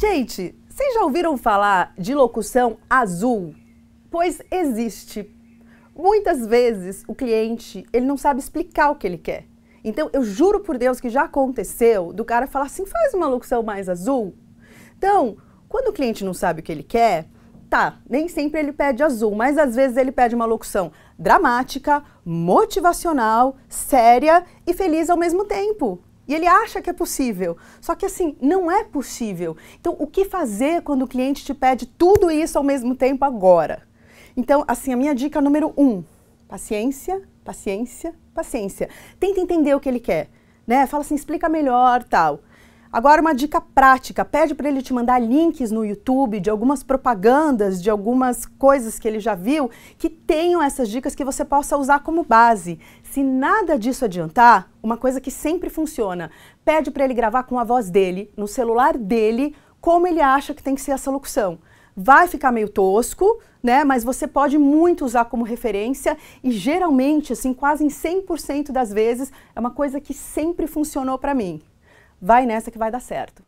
Gente, vocês já ouviram falar de locução azul? Pois existe. Muitas vezes o cliente, ele não sabe explicar o que ele quer. Então, eu juro por Deus que já aconteceu do cara falar assim, faz uma locução mais azul. Então, quando o cliente não sabe o que ele quer, tá, nem sempre ele pede azul, mas às vezes ele pede uma locução dramática, motivacional, séria e feliz ao mesmo tempo. E ele acha que é possível. Só que assim, não é possível. Então, o que fazer quando o cliente te pede tudo isso ao mesmo tempo agora? Então, assim, a minha dica número um: paciência, paciência, paciência. Tenta entender o que ele quer. Né? Fala assim, explica melhor, tal. Agora, uma dica prática: pede para ele te mandar links no YouTube de algumas propagandas, de algumas coisas que ele já viu, que tenham essas dicas que você possa usar como base. Se nada disso adiantar, uma coisa que sempre funciona: pede para ele gravar com a voz dele, no celular dele, como ele acha que tem que ser essa locução vai ficar meio tosco, né? Mas você pode muito usar como referência e geralmente, assim, quase em 100% das vezes, é uma coisa que sempre funcionou para mim vai nessa que vai dar certo.